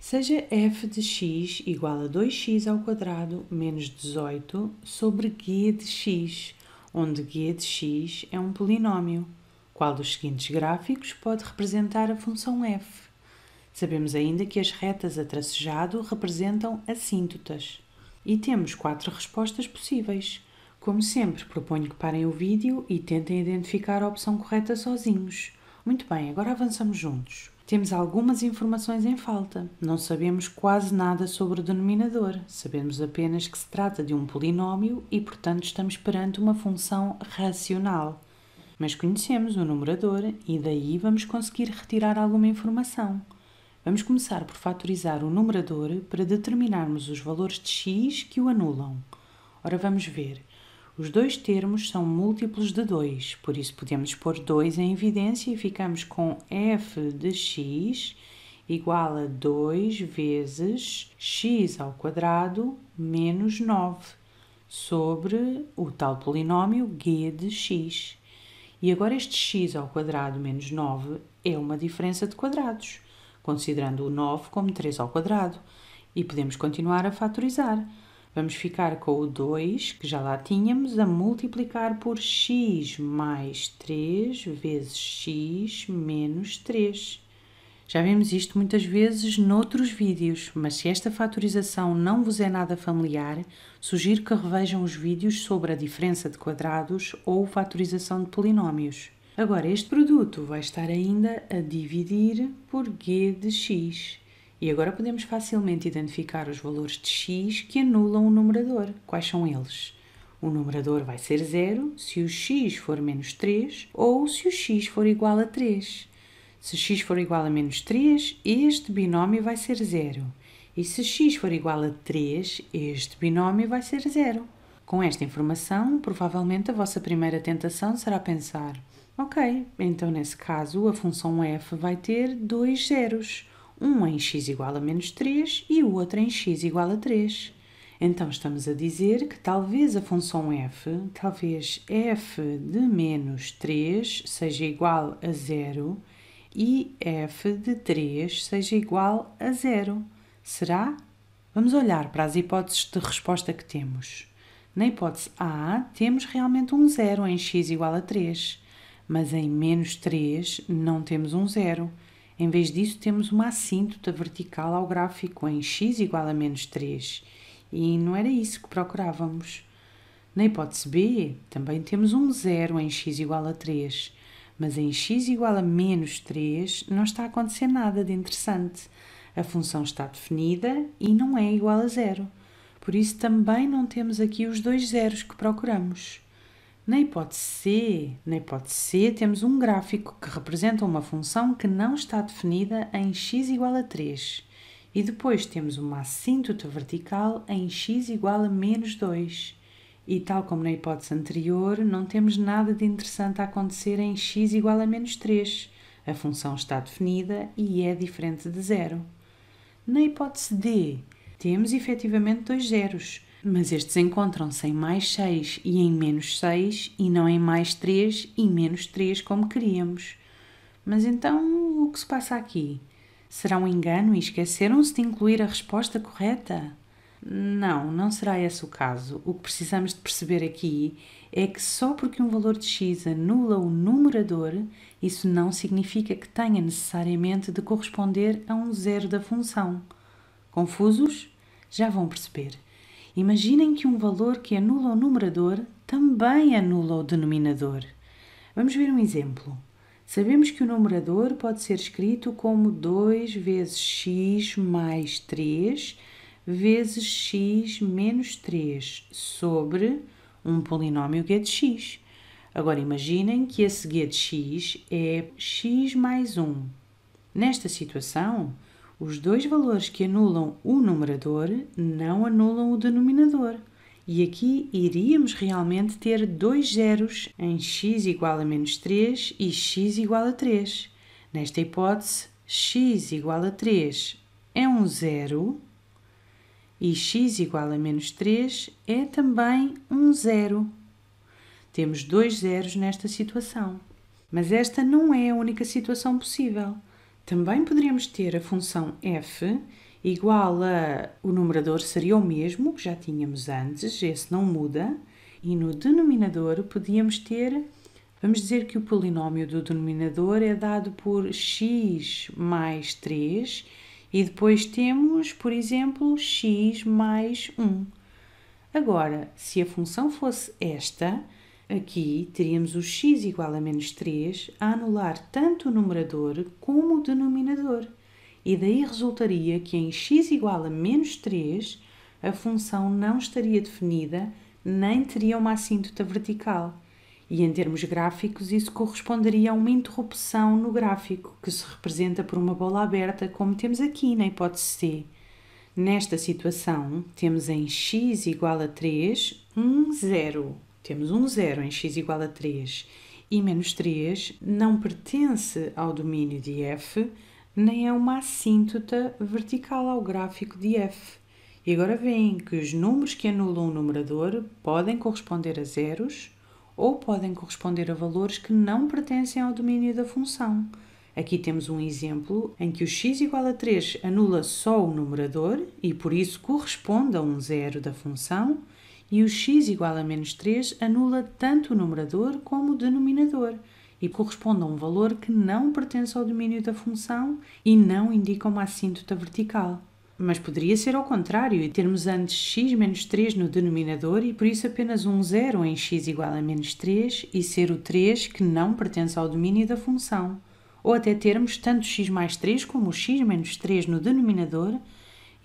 Seja f de x igual a 2x ao quadrado menos 18 sobre g de x, onde g de x é um polinômio, qual dos seguintes gráficos pode representar a função f. Sabemos ainda que as retas a tracejado representam assíntotas. E temos quatro respostas possíveis. Como sempre, proponho que parem o vídeo e tentem identificar a opção correta sozinhos. Muito bem, agora avançamos juntos. Temos algumas informações em falta. Não sabemos quase nada sobre o denominador. Sabemos apenas que se trata de um polinômio e, portanto, estamos perante uma função racional. Mas conhecemos o numerador e daí vamos conseguir retirar alguma informação. Vamos começar por fatorizar o numerador para determinarmos os valores de x que o anulam. Ora, vamos ver. Os dois termos são múltiplos de 2, por isso podemos pôr 2 em evidência e ficamos com f de x igual a 2 vezes x ao quadrado menos 9 sobre o tal polinómio g de x. E agora este x ao quadrado menos 9 é uma diferença de quadrados, considerando o 9 como 3 ao quadrado, e podemos continuar a fatorizar. Vamos ficar com o 2, que já lá tínhamos, a multiplicar por x mais 3 vezes x menos 3. Já vimos isto muitas vezes noutros vídeos, mas se esta fatorização não vos é nada familiar, sugiro que revejam os vídeos sobre a diferença de quadrados ou fatorização de polinómios. Agora, este produto vai estar ainda a dividir por g de x. E agora podemos facilmente identificar os valores de x que anulam o numerador. Quais são eles? O numerador vai ser zero se o x for menos 3 ou se o x for igual a 3. Se x for igual a menos 3, este binómio vai ser zero. E se x for igual a 3, este binómio vai ser zero. Com esta informação, provavelmente a vossa primeira tentação será pensar: ok, então nesse caso a função f vai ter dois zeros um em x igual a menos 3 e o outro em x igual a 3. Então estamos a dizer que talvez a função f, talvez f de menos 3 seja igual a zero e f de 3 seja igual a zero. Será? Vamos olhar para as hipóteses de resposta que temos. Na hipótese A, temos realmente um zero em x igual a 3, mas em menos 3 não temos um zero. Em vez disso, temos uma assíntota vertical ao gráfico em x igual a menos 3 e não era isso que procurávamos. Na hipótese B, também temos um zero em x igual a 3, mas em x igual a menos 3 não está a acontecer nada de interessante. A função está definida e não é igual a zero. Por isso também não temos aqui os dois zeros que procuramos. Na hipótese C, na hipótese C, temos um gráfico que representa uma função que não está definida em x igual a 3 e depois temos uma assíntota vertical em x igual a menos 2. E tal como na hipótese anterior, não temos nada de interessante a acontecer em x igual a menos 3. A função está definida e é diferente de zero. Na hipótese D, temos efetivamente dois zeros, mas estes encontram-se em mais 6 e em menos 6 e não em mais 3 e menos 3 como queríamos. Mas então o que se passa aqui? Será um engano e esqueceram-se de incluir a resposta correta? Não, não será esse o caso. O que precisamos de perceber aqui é que só porque um valor de x anula o numerador, isso não significa que tenha necessariamente de corresponder a um zero da função. Confusos? Já vão perceber. Imaginem que um valor que anula o numerador também anula o denominador. Vamos ver um exemplo. Sabemos que o numerador pode ser escrito como 2 vezes x mais 3 vezes x menos 3 sobre um polinômio g de x. Agora imaginem que esse g de x é x mais 1. Nesta situação, os dois valores que anulam o numerador não anulam o denominador. E aqui iríamos realmente ter dois zeros em x igual a menos 3 e x igual a 3. Nesta hipótese, x igual a 3 é um zero e x igual a menos 3 é também um zero. Temos dois zeros nesta situação. Mas esta não é a única situação possível. Também poderíamos ter a função f igual a o numerador seria o mesmo que já tínhamos antes, esse não muda, e no denominador podíamos ter, vamos dizer que o polinómio do denominador é dado por x mais 3 e depois temos, por exemplo, x mais 1. Agora, se a função fosse esta, Aqui teríamos o x igual a menos 3 a anular tanto o numerador como o denominador, e daí resultaria que em x igual a menos 3 a função não estaria definida nem teria uma assíntota vertical. E em termos gráficos, isso corresponderia a uma interrupção no gráfico, que se representa por uma bola aberta, como temos aqui na hipótese C. Nesta situação, temos em x igual a 3, 1, 0. Temos um zero em x igual a 3 e menos 3 não pertence ao domínio de f, nem é uma assíntota vertical ao gráfico de f. E agora veem que os números que anulam o numerador podem corresponder a zeros ou podem corresponder a valores que não pertencem ao domínio da função. Aqui temos um exemplo em que o x igual a 3 anula só o numerador e por isso corresponde a um zero da função, e o x igual a menos 3 anula tanto o numerador como o denominador e corresponde a um valor que não pertence ao domínio da função e não indica uma assíntota vertical. Mas poderia ser ao contrário e termos antes x menos 3 no denominador e por isso apenas um zero em x igual a menos 3 e ser o 3 que não pertence ao domínio da função. Ou até termos tanto x mais 3 como x menos 3 no denominador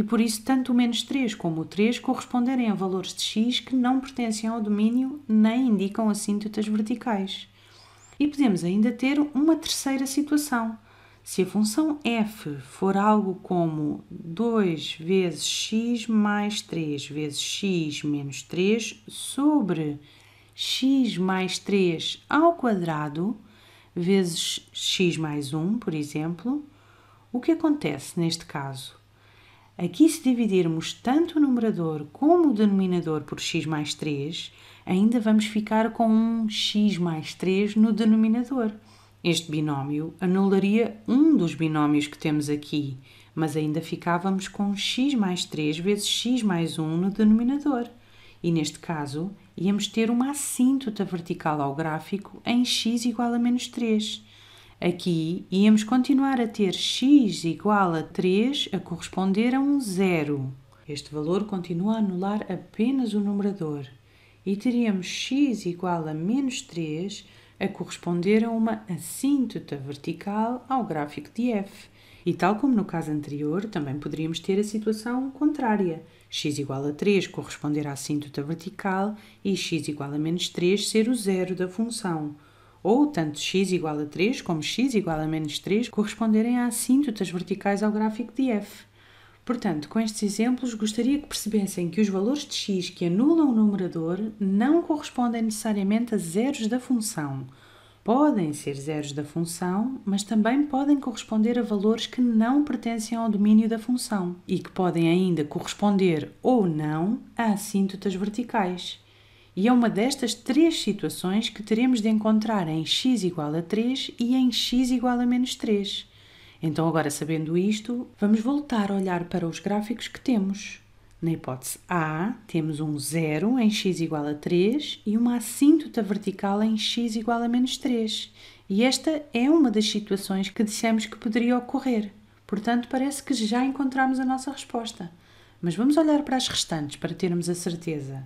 e por isso tanto o menos 3 como o 3 corresponderem a valores de x que não pertencem ao domínio nem indicam assíntotas verticais. E podemos ainda ter uma terceira situação. Se a função f for algo como 2 vezes x mais 3 vezes x menos 3 sobre x mais 3 ao quadrado vezes x mais 1, por exemplo, o que acontece neste caso? Aqui, se dividirmos tanto o numerador como o denominador por x mais 3, ainda vamos ficar com um x mais 3 no denominador. Este binómio anularia um dos binómios que temos aqui, mas ainda ficávamos com x mais 3 vezes x mais 1 no denominador. E neste caso, íamos ter uma assíntota vertical ao gráfico em x igual a menos 3. Aqui íamos continuar a ter x igual a 3 a corresponder a um zero. Este valor continua a anular apenas o numerador. E teríamos x igual a menos 3 a corresponder a uma assíntota vertical ao gráfico de f. E tal como no caso anterior, também poderíamos ter a situação contrária. x igual a 3 corresponder à assíntota vertical e x igual a menos 3 ser o zero da função ou tanto x igual a 3 como x igual a menos 3 corresponderem a assíntotas verticais ao gráfico de f. Portanto, com estes exemplos, gostaria que percebessem que os valores de x que anulam o numerador não correspondem necessariamente a zeros da função. Podem ser zeros da função, mas também podem corresponder a valores que não pertencem ao domínio da função e que podem ainda corresponder ou não a assíntotas verticais. E é uma destas três situações que teremos de encontrar em x igual a 3 e em x igual a menos 3. Então, agora sabendo isto, vamos voltar a olhar para os gráficos que temos. Na hipótese A, temos um zero em x igual a 3 e uma assíntota vertical em x igual a menos 3. E esta é uma das situações que dissemos que poderia ocorrer. Portanto, parece que já encontramos a nossa resposta. Mas vamos olhar para as restantes para termos a certeza.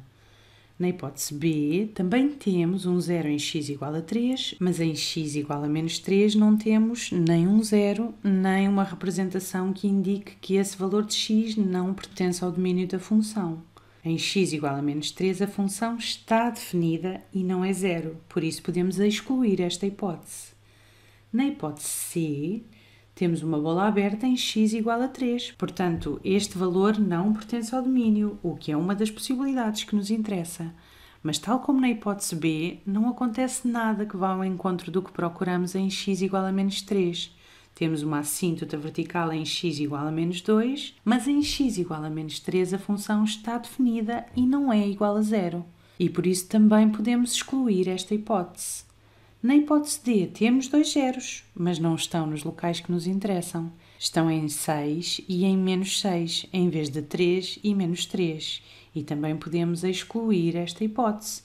Na hipótese B, também temos um zero em x igual a 3, mas em x igual a menos 3 não temos nem um zero, nem uma representação que indique que esse valor de x não pertence ao domínio da função. Em x igual a menos 3, a função está definida e não é zero, por isso podemos excluir esta hipótese. Na hipótese C, temos uma bola aberta em x igual a 3, portanto, este valor não pertence ao domínio, o que é uma das possibilidades que nos interessa. Mas, tal como na hipótese B, não acontece nada que vá ao encontro do que procuramos em x igual a menos 3. Temos uma assíntota vertical em x igual a menos 2, mas em x igual a menos 3 a função está definida e não é igual a zero. E por isso também podemos excluir esta hipótese. Na hipótese D, temos dois zeros, mas não estão nos locais que nos interessam. Estão em 6 e em menos 6, em vez de 3 e menos 3. E também podemos excluir esta hipótese.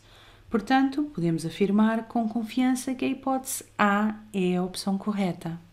Portanto, podemos afirmar com confiança que a hipótese A é a opção correta.